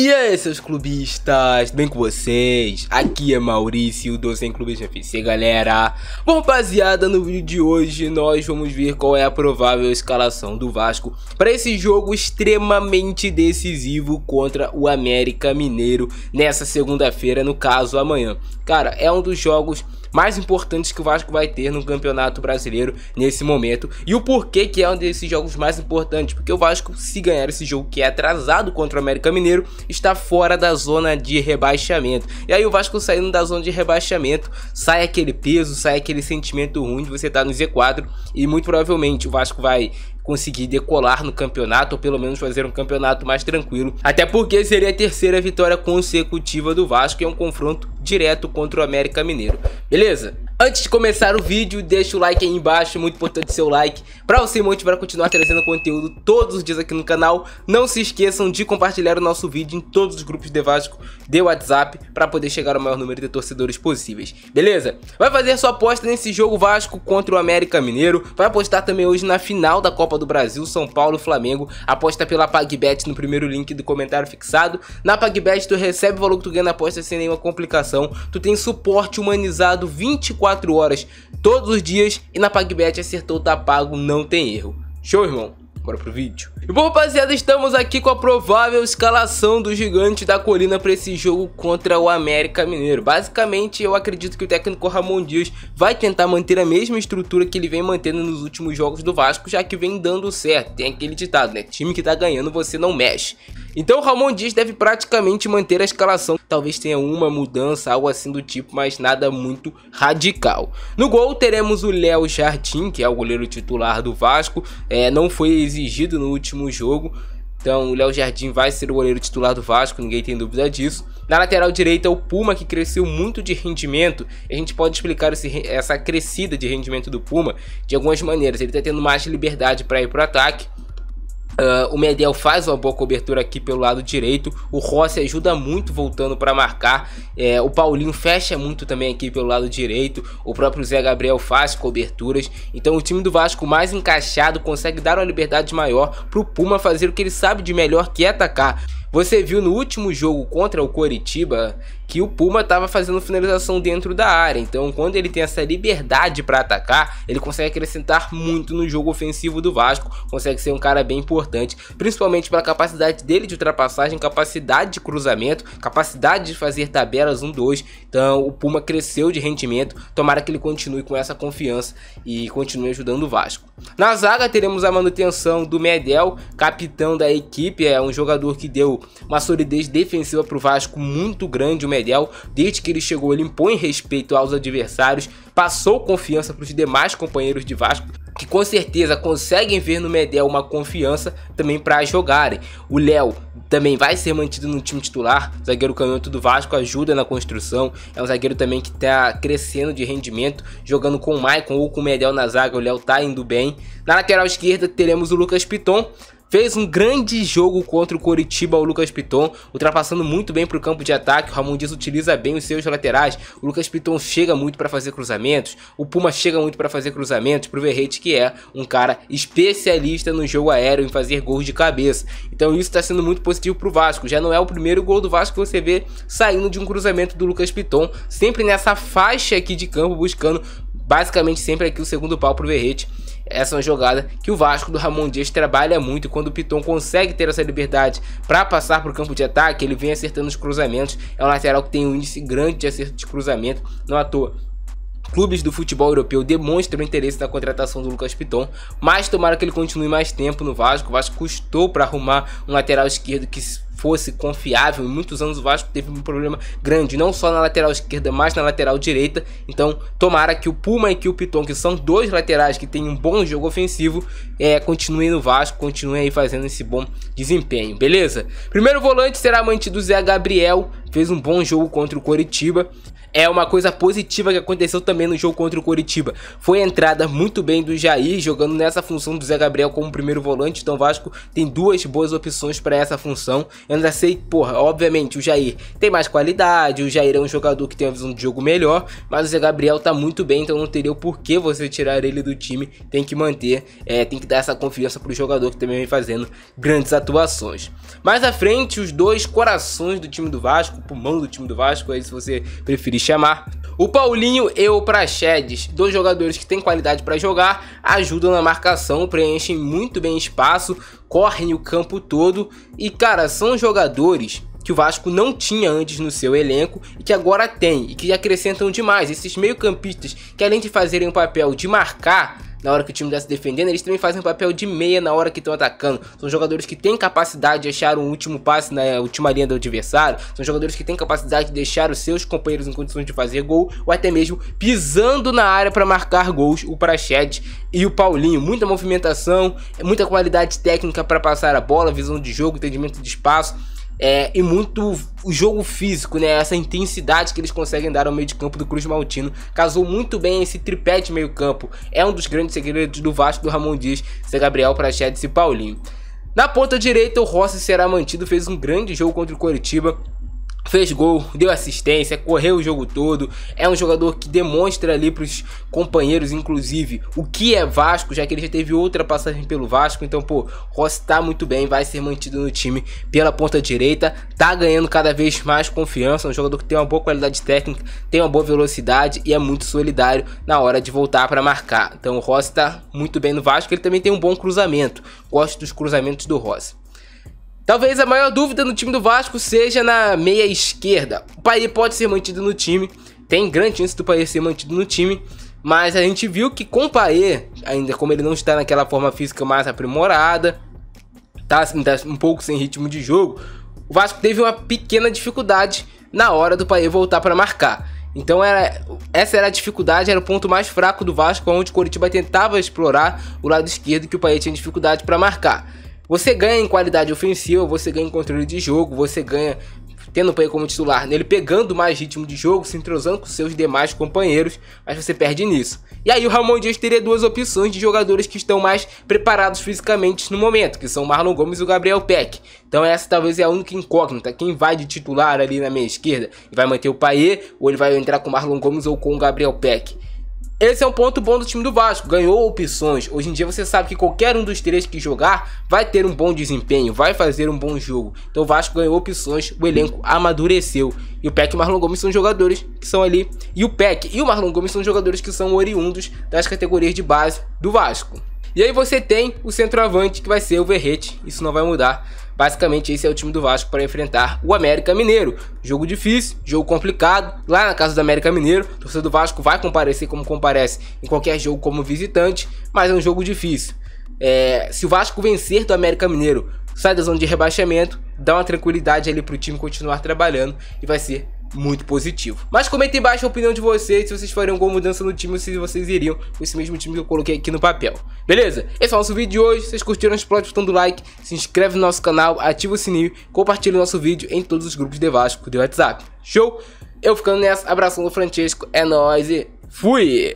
E aí, seus clubistas, bem com vocês? Aqui é Maurício do Sem Clubes FC, galera. Bom, rapaziada, no vídeo de hoje nós vamos ver qual é a provável escalação do Vasco para esse jogo extremamente decisivo contra o América Mineiro nessa segunda-feira, no caso amanhã. Cara, é um dos jogos mais importantes que o Vasco vai ter no Campeonato Brasileiro nesse momento. E o porquê que é um desses jogos mais importantes, porque o Vasco, se ganhar esse jogo que é atrasado contra o América Mineiro, está fora da zona de rebaixamento. E aí o Vasco saindo da zona de rebaixamento, sai aquele peso, sai aquele sentimento ruim de você estar no Z4 e muito provavelmente o Vasco vai conseguir decolar no campeonato, ou pelo menos fazer um campeonato mais tranquilo. Até porque seria a terceira vitória consecutiva do Vasco em é um confronto direto contra o América Mineiro. Beleza? Antes de começar o vídeo, deixa o like aí embaixo, é muito importante seu like, pra você motivar a continuar trazendo conteúdo todos os dias aqui no canal. Não se esqueçam de compartilhar o nosso vídeo em todos os grupos de Vasco de WhatsApp, pra poder chegar ao maior número de torcedores possíveis, beleza? Vai fazer sua aposta nesse jogo Vasco contra o América Mineiro, vai apostar também hoje na final da Copa do Brasil, São Paulo Flamengo, aposta pela PagBet no primeiro link do comentário fixado. Na PagBet tu recebe o valor que tu ganha na aposta sem nenhuma complicação, tu tem suporte humanizado 24 24 horas todos os dias e na PagBet acertou, tá pago, não tem erro. Show, irmão? Bora pro vídeo. E bom, rapaziada, estamos aqui com a provável escalação do gigante da colina para esse jogo contra o América Mineiro. Basicamente, eu acredito que o técnico Ramon Dias vai tentar manter a mesma estrutura que ele vem mantendo nos últimos jogos do Vasco, já que vem dando certo. Tem aquele ditado, né? Time que tá ganhando, você não mexe. Então Ramon Dias deve praticamente manter a escalação, talvez tenha uma mudança, algo assim do tipo, mas nada muito radical. No gol teremos o Léo Jardim, que é o goleiro titular do Vasco, é, não foi exigido no último jogo, então o Léo Jardim vai ser o goleiro titular do Vasco, ninguém tem dúvida disso. Na lateral direita, o Puma, que cresceu muito de rendimento. a gente pode explicar esse, essa crescida de rendimento do Puma de algumas maneiras. Ele está tendo mais liberdade para ir para o ataque. Uh, o Medel faz uma boa cobertura aqui pelo lado direito. O Rossi ajuda muito voltando para marcar. É, o Paulinho fecha muito também aqui pelo lado direito. O próprio Zé Gabriel faz coberturas. Então o time do Vasco mais encaixado consegue dar uma liberdade maior para o Puma fazer o que ele sabe de melhor, que é atacar. Você viu no último jogo contra o Coritiba que o Puma estava fazendo finalização dentro da área. Então, quando ele tem essa liberdade para atacar, ele consegue acrescentar muito no jogo ofensivo do Vasco. Consegue ser um cara bem importante, principalmente pela capacidade dele de ultrapassagem, capacidade de cruzamento, capacidade de fazer tabelas 1-2. Então, o Puma cresceu de rendimento. Tomara que ele continue com essa confiança e continue ajudando o Vasco. Na zaga, teremos a manutenção do Medel, capitão da equipe. É um jogador que deu uma solidez defensiva para o Vasco muito grande. O Medel, desde que ele chegou, ele impõe respeito aos adversários, passou confiança para os demais companheiros de Vasco que com certeza conseguem ver no Medel uma confiança também para jogarem. O Léo também vai ser mantido no time titular, o zagueiro canhoto do Vasco ajuda na construção, é um zagueiro também que está crescendo de rendimento, jogando com o Maicon ou com o Medel na zaga, o Léo está indo bem. Na lateral esquerda teremos o Lucas Piton, Fez um grande jogo contra o Coritiba, o Lucas Piton, ultrapassando muito bem para o campo de ataque. O Ramon Dias utiliza bem os seus laterais. O Lucas Piton chega muito para fazer cruzamentos. O Puma chega muito para fazer cruzamentos para o Verrete, que é um cara especialista no jogo aéreo, em fazer gols de cabeça. Então isso está sendo muito positivo para o Vasco. Já não é o primeiro gol do Vasco que você vê saindo de um cruzamento do Lucas Piton, sempre nessa faixa aqui de campo, buscando basicamente sempre aqui o segundo pau para o Verrete essa é uma jogada que o Vasco do Ramon Dias trabalha muito e quando o Piton consegue ter essa liberdade para passar para o campo de ataque, ele vem acertando os cruzamentos. É um lateral que tem um índice grande de acerto de cruzamento, não à toa clubes do futebol europeu demonstram interesse na contratação do Lucas Piton, mas tomara que ele continue mais tempo no Vasco. O Vasco custou para arrumar um lateral esquerdo que fosse confiável. Em muitos anos o Vasco teve um problema grande, não só na lateral esquerda, mas na lateral direita. Então, tomara que o Puma e que o Piton, que são dois laterais que têm um bom jogo ofensivo, é, continuem no Vasco, continuem aí fazendo esse bom desempenho, beleza? Primeiro volante será mantido o Zé Gabriel, fez um bom jogo contra o Coritiba é uma coisa positiva que aconteceu também no jogo contra o Coritiba. Foi a entrada muito bem do Jair, jogando nessa função do Zé Gabriel como primeiro volante. Então o Vasco tem duas boas opções para essa função. Eu ainda sei, porra, obviamente o Jair tem mais qualidade, o Jair é um jogador que tem uma visão de jogo melhor, mas o Zé Gabriel tá muito bem, então não teria o porquê você tirar ele do time. Tem que manter, é, tem que dar essa confiança pro jogador que também vem fazendo grandes atuações. Mais à frente, os dois corações do time do Vasco, o pulmão do time do Vasco, aí se você preferir chamar. O Paulinho e o Praxedes, dois jogadores que têm qualidade para jogar, ajudam na marcação, preenchem muito bem espaço, correm o campo todo e, cara, são jogadores que o Vasco não tinha antes no seu elenco e que agora tem e que acrescentam demais. Esses meio-campistas que além de fazerem o papel de marcar, na hora que o time está se defendendo, eles também fazem um papel de meia na hora que estão atacando. São jogadores que têm capacidade de achar um último passe na última linha do adversário, são jogadores que têm capacidade de deixar os seus companheiros em condições de fazer gol ou até mesmo pisando na área para marcar gols, o Prachet e o Paulinho. Muita movimentação, muita qualidade técnica para passar a bola, visão de jogo, entendimento de espaço. É, e muito o jogo físico, né? Essa intensidade que eles conseguem dar ao meio de campo do Cruz Maltino. Casou muito bem esse tripé de meio campo. É um dos grandes segredos do Vasco do Ramon Dias, ser Gabriel, Prachedes e Paulinho. Na ponta direita, o Rossi será mantido, fez um grande jogo contra o Coritiba fez gol, deu assistência, correu o jogo todo. É um jogador que demonstra ali para os companheiros, inclusive, o que é Vasco, já que ele já teve outra passagem pelo Vasco. Então, pô, Rossi tá muito bem, vai ser mantido no time pela ponta direita, tá ganhando cada vez mais confiança. É um jogador que tem uma boa qualidade técnica, tem uma boa velocidade e é muito solidário na hora de voltar para marcar. Então, o Rossi tá muito bem no Vasco, ele também tem um bom cruzamento. Gosto dos cruzamentos do Rossi. Talvez a maior dúvida no time do Vasco seja na meia esquerda. O Pai pode ser mantido no time, tem grande chance do Pai ser mantido no time, mas a gente viu que com o Pai, ainda como ele não está naquela forma física mais aprimorada, tá, assim, tá, um pouco sem ritmo de jogo, o Vasco teve uma pequena dificuldade na hora do Pai voltar para marcar. Então era, essa era a dificuldade, era o ponto mais fraco do Vasco, onde o Coritiba tentava explorar o lado esquerdo que o Pai tinha dificuldade para marcar. Você ganha em qualidade ofensiva, você ganha em controle de jogo, você ganha tendo o Payet como titular, nele pegando mais ritmo de jogo, se entrosando com seus demais companheiros, mas você perde nisso. E aí o Ramon Dias teria duas opções de jogadores que estão mais preparados fisicamente no momento, que são o Marlon Gomes e o Gabriel Peck. Então essa talvez é a única incógnita, quem vai de titular ali na minha esquerda e vai manter o Payet, ou ele vai entrar com o Marlon Gomes ou com o Gabriel Peck. Esse é um ponto bom do time do Vasco, ganhou opções. Hoje em dia você sabe que qualquer um dos três que jogar vai ter um bom desempenho, vai fazer um bom jogo. Então o Vasco ganhou opções, o elenco amadureceu. E o Peck e o Marlon Gomes são jogadores que são ali. E o Peck e o Marlon Gomes são jogadores que são oriundos das categorias de base do Vasco. E aí você tem o centroavante que vai ser o Verrete, isso não vai mudar. Basicamente esse é o time do Vasco para enfrentar o América Mineiro. Jogo difícil, jogo complicado. Lá na casa do América Mineiro, o torcedor do Vasco vai comparecer como comparece em qualquer jogo como visitante, mas é um jogo difícil. É, se o Vasco vencer do América Mineiro, sai da zona de rebaixamento, dá uma tranquilidade ali para o time continuar trabalhando e vai ser muito positivo. Mas comentem embaixo a opinião de vocês, se vocês fariam alguma mudança no time ou se vocês iriam com esse mesmo time que eu coloquei aqui no papel. Beleza? Esse é o nosso vídeo de hoje. Se vocês curtiram, explode o botão do like, se inscreve no nosso canal, ativa o sininho, compartilha o nosso vídeo em todos os grupos de Vasco de WhatsApp. Show? Eu ficando nessa, abração do Francesco, é nóis e fui!